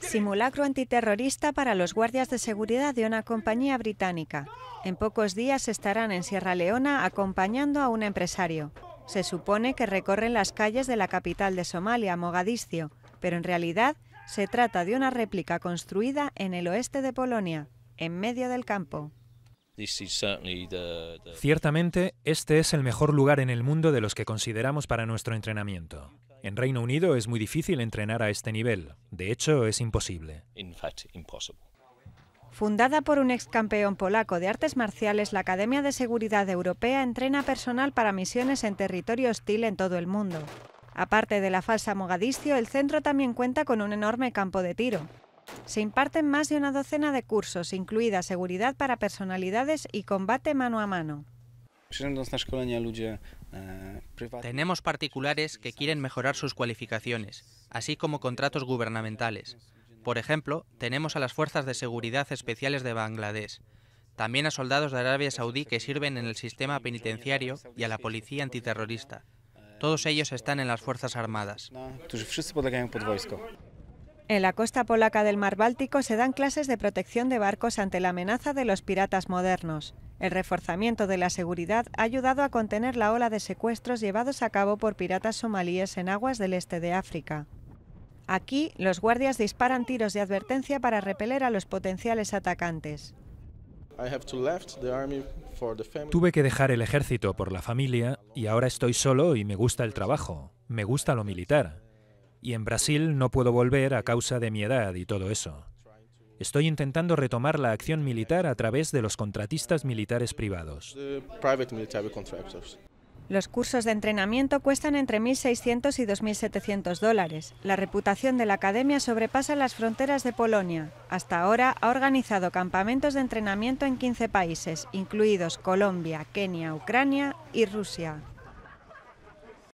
Simulacro antiterrorista para los guardias de seguridad de una compañía británica. En pocos días estarán en Sierra Leona acompañando a un empresario. Se supone que recorren las calles de la capital de Somalia, Mogadiscio, pero en realidad se trata de una réplica construida en el oeste de Polonia, en medio del campo. Ciertamente, este es el mejor lugar en el mundo de los que consideramos para nuestro entrenamiento. En Reino Unido es muy difícil entrenar a este nivel. De hecho, es imposible. Fundada por un ex campeón polaco de artes marciales, la Academia de Seguridad Europea entrena personal para misiones en territorio hostil en todo el mundo. Aparte de la falsa Mogadiscio, el centro también cuenta con un enorme campo de tiro. Se imparten más de una docena de cursos, incluida seguridad para personalidades y combate mano a mano. Eh, tenemos particulares que quieren mejorar sus cualificaciones, así como contratos gubernamentales. Por ejemplo, tenemos a las Fuerzas de Seguridad Especiales de Bangladesh, también a soldados de Arabia Saudí que sirven en el sistema penitenciario y a la policía antiterrorista. Todos ellos están en las Fuerzas Armadas. En la costa polaca del mar Báltico se dan clases de protección de barcos ante la amenaza de los piratas modernos. El reforzamiento de la seguridad ha ayudado a contener la ola de secuestros llevados a cabo por piratas somalíes en aguas del este de África. Aquí, los guardias disparan tiros de advertencia para repeler a los potenciales atacantes. Tuve que dejar el ejército por la familia y ahora estoy solo y me gusta el trabajo, me gusta lo militar, y en Brasil no puedo volver a causa de mi edad y todo eso. Estoy intentando retomar la acción militar a través de los contratistas militares privados. Los cursos de entrenamiento cuestan entre 1.600 y 2.700 dólares. La reputación de la academia sobrepasa las fronteras de Polonia. Hasta ahora ha organizado campamentos de entrenamiento en 15 países, incluidos Colombia, Kenia, Ucrania y Rusia.